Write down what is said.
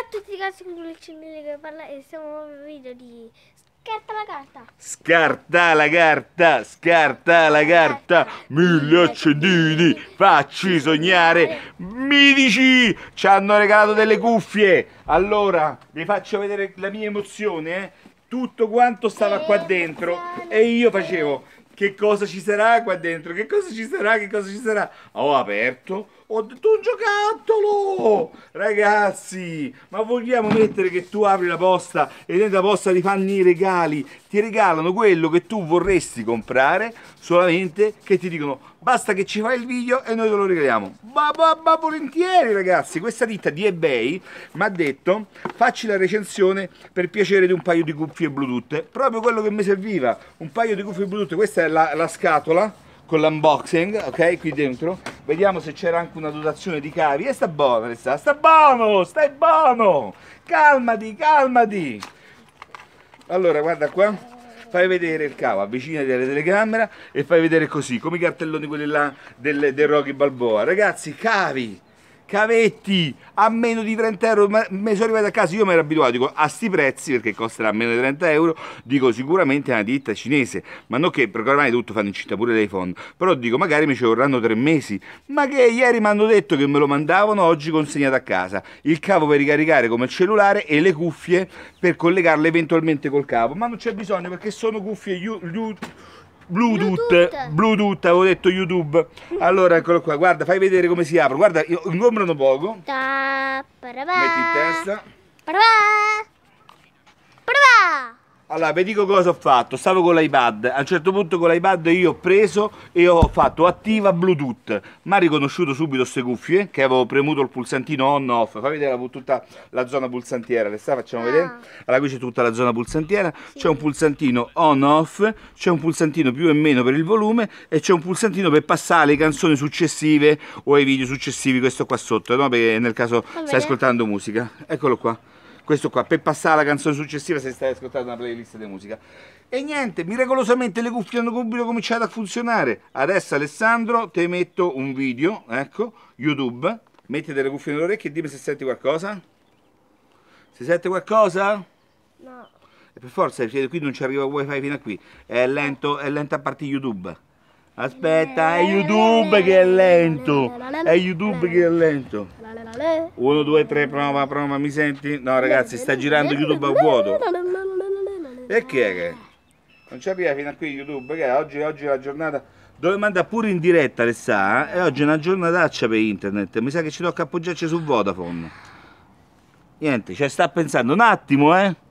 Ciao a tutti ragazzi, con Lucinelli che parla e siamo un nuovo video di Scarta la carta Scarta la carta, scarta la carta Mille accendini, facci sognare Mi dici, ci hanno regalato delle cuffie Allora, vi faccio vedere la mia emozione eh? Tutto quanto stava qua dentro E io facevo che cosa ci sarà qua dentro, che cosa ci sarà, che cosa ci sarà. Ho aperto, ho detto un giocattolo! Ragazzi, ma vogliamo mettere che tu apri la posta e dentro la posta ti fanno i regali, ti regalano quello che tu vorresti comprare, solamente che ti dicono basta che ci fai il video e noi te lo regaliamo. Ma, ma, ma volentieri ragazzi, questa ditta di eBay mi ha detto facci la recensione per piacere di un paio di cuffie Bluetooth, proprio quello che mi serviva, un paio di cuffie Bluetooth, questa è la, la scatola con l'unboxing, ok, qui dentro. Vediamo se c'era anche una dotazione di cavi. E sta buono, sta, sta buono, stai buono. Calmati, calmati. Allora, guarda qua, fai vedere il cavo, avvicinati alla telecamera e fai vedere così, come i cartelloni quelli là del, del Rocky Balboa. Ragazzi, cavi! cavetti a meno di 30 euro mi sono arrivato a casa io mi ero abituato dico, a sti prezzi perché costerà meno di 30 euro dico sicuramente è una ditta cinese ma non che perché ormai tutto fanno in città pure l'iPhone però dico magari mi ci vorranno tre mesi ma che ieri mi hanno detto che me lo mandavano oggi consegnato a casa il cavo per ricaricare come cellulare e le cuffie per collegarle eventualmente col cavo ma non c'è bisogno perché sono cuffie Bluetooth, Bluetooth, Bluetooth avevo detto YouTube. Allora, eccolo qua, guarda, fai vedere come si apre. Guarda, ingombrano poco. Da, parabà. Metti in testa. Parabà. Parabà. Allora, vi dico cosa ho fatto. Stavo con l'iPad. A un certo punto con l'iPad io ho preso e ho fatto attiva Bluetooth. Mi ha riconosciuto subito queste cuffie eh, che avevo premuto il pulsantino on off. Fa vedere tutta la zona pulsantiera. Le sta facciamo ah. vedere? Allora, qui c'è tutta la zona pulsantiera. Sì. C'è un pulsantino on off, c'è un pulsantino più e meno per il volume e c'è un pulsantino per passare le canzoni successive o i video successivi. Questo qua sotto, no? Perché nel caso stai ascoltando musica. Eccolo qua questo qua, per passare alla canzone successiva se stai ascoltando una playlist di musica. E niente, miracolosamente le cuffie hanno subito cominciato a funzionare. Adesso Alessandro, ti metto un video, ecco, YouTube, metti delle cuffie nell'orecchio e dimmi se senti qualcosa. se sente qualcosa? No. E per forza, qui non ci arriva wifi fino a qui. È lento, è lento a parte YouTube. Aspetta, è YouTube che è lento. È YouTube che è lento. 1, 2, 3, prova, prova, mi senti? No ragazzi, sta girando YouTube a vuoto. Perché che? Non ci arriva fino a qui YouTube, che oggi, oggi è la giornata... Dove manda pure in diretta, le sa, eh? e oggi è una giornataccia per internet. Mi sa che ci tocca appoggiarci su Vodafone. Niente, cioè sta pensando un attimo, eh?